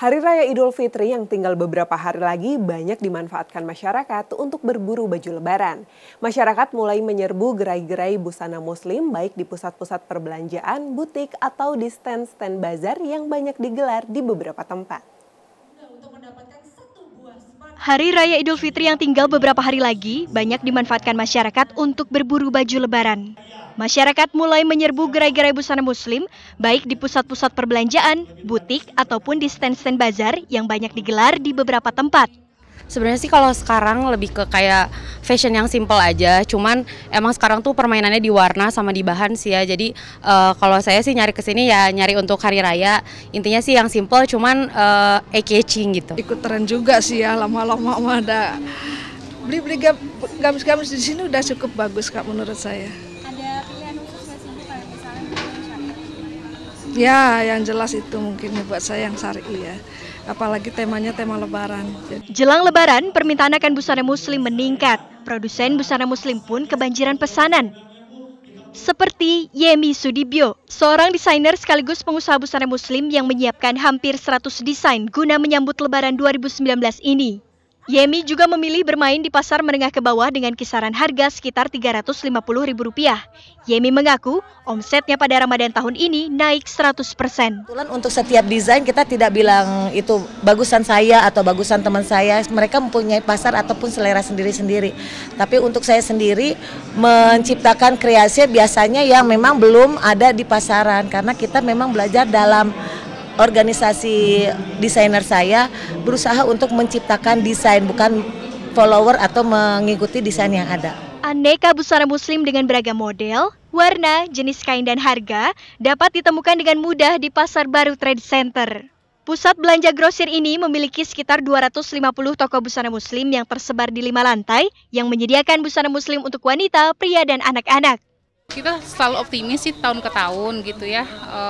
Hari Raya Idul Fitri yang tinggal beberapa hari lagi banyak dimanfaatkan masyarakat untuk berburu baju lebaran. Masyarakat mulai menyerbu gerai-gerai busana muslim baik di pusat-pusat perbelanjaan, butik, atau di stand-stand bazar yang banyak digelar di beberapa tempat. Hari Raya Idul Fitri yang tinggal beberapa hari lagi banyak dimanfaatkan masyarakat untuk berburu baju lebaran. Masyarakat mulai menyerbu gerai-gerai busana muslim, baik di pusat-pusat perbelanjaan, butik, ataupun di stand-stand bazar yang banyak digelar di beberapa tempat. Sebenarnya sih kalau sekarang lebih ke kayak fashion yang simple aja, cuman emang sekarang tuh permainannya di warna sama di bahan sih ya. Jadi uh, kalau saya sih nyari kesini ya nyari untuk hari raya. Intinya sih yang simple cuman uh, eh, eye catching gitu. Ikut tren juga sih ya lama-lama ada beli-beli gamis-gamis di sini udah cukup bagus kak menurut saya. Ya, yang jelas itu mungkin buat saya yang sari ya. Apalagi temanya tema lebaran. Jelang lebaran, permintaan akan busana muslim meningkat. Produsen busana muslim pun kebanjiran pesanan. Seperti Yemi Sudibyo, seorang desainer sekaligus pengusaha busana muslim yang menyiapkan hampir 100 desain guna menyambut lebaran 2019 ini. Yemi juga memilih bermain di pasar menengah ke bawah dengan kisaran harga sekitar Rp350.000. Yemi mengaku omsetnya pada Ramadan tahun ini naik 100%. Kebetulan untuk setiap desain kita tidak bilang itu bagusan saya atau bagusan teman saya. Mereka mempunyai pasar ataupun selera sendiri-sendiri. Tapi untuk saya sendiri menciptakan kreasi biasanya yang memang belum ada di pasaran. Karena kita memang belajar dalam organisasi desainer saya berusaha untuk menciptakan desain bukan follower atau mengikuti desain yang ada. Aneka busana muslim dengan beragam model, warna, jenis kain dan harga dapat ditemukan dengan mudah di Pasar Baru Trade Center. Pusat belanja grosir ini memiliki sekitar 250 toko busana muslim yang tersebar di lima lantai yang menyediakan busana muslim untuk wanita, pria, dan anak-anak. Kita selalu optimis sih tahun ke tahun gitu ya, e,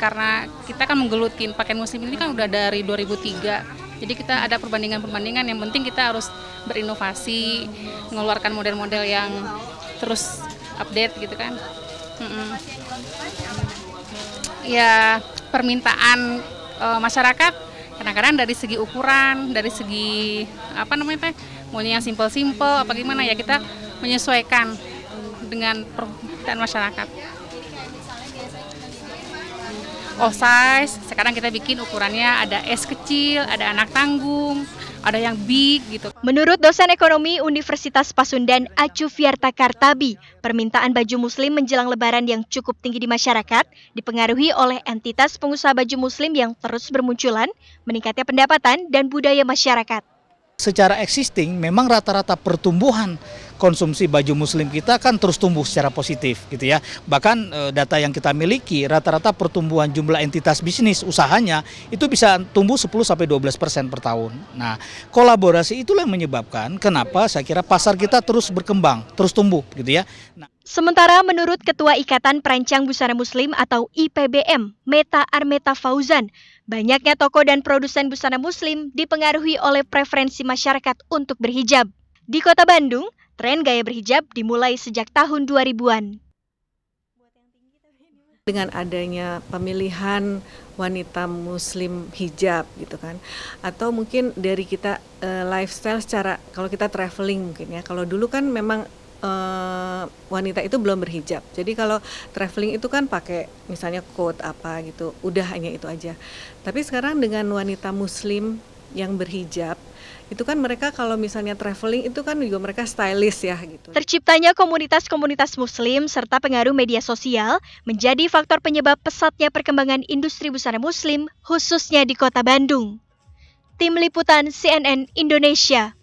karena kita kan menggelutin pakaian musim ini kan udah dari 2003. Jadi kita ada perbandingan-perbandingan yang penting kita harus berinovasi, mengeluarkan model-model yang terus update gitu kan. Mm -mm. Ya permintaan e, masyarakat kadang-kadang dari segi ukuran, dari segi apa namanya teh, maunya yang simple-simple, apa gimana ya kita menyesuaikan dengan permintaan masyarakat. Oh size, sekarang kita bikin ukurannya ada es kecil, ada anak tanggung, ada yang big gitu. Menurut dosen ekonomi Universitas Pasundan Acu Fiarta Kartabi, permintaan baju muslim menjelang lebaran yang cukup tinggi di masyarakat dipengaruhi oleh entitas pengusaha baju muslim yang terus bermunculan, meningkatnya pendapatan dan budaya masyarakat. Secara existing memang rata-rata pertumbuhan konsumsi baju muslim kita kan terus tumbuh secara positif gitu ya. Bahkan eh, data yang kita miliki rata-rata pertumbuhan jumlah entitas bisnis usahanya itu bisa tumbuh 10 sampai 12 persen per tahun. Nah kolaborasi itulah yang menyebabkan kenapa saya kira pasar kita terus berkembang, terus tumbuh gitu ya. Nah. Sementara menurut Ketua Ikatan Perancang Busana Muslim atau IPBM, Meta Armeta Fauzan, Banyaknya toko dan produsen busana muslim dipengaruhi oleh preferensi masyarakat untuk berhijab. Di kota Bandung, tren gaya berhijab dimulai sejak tahun 2000-an. Dengan adanya pemilihan wanita muslim hijab gitu kan atau mungkin dari kita uh, lifestyle secara kalau kita traveling mungkin ya kalau dulu kan memang uh, wanita itu belum berhijab. Jadi kalau traveling itu kan pakai misalnya coat apa gitu, udah hanya itu aja. Tapi sekarang dengan wanita muslim yang berhijab itu kan mereka kalau misalnya traveling itu kan juga mereka stylish ya gitu. Terciptanya komunitas-komunitas muslim serta pengaruh media sosial menjadi faktor penyebab pesatnya perkembangan industri busana muslim khususnya di kota Bandung. Tim Liputan CNN Indonesia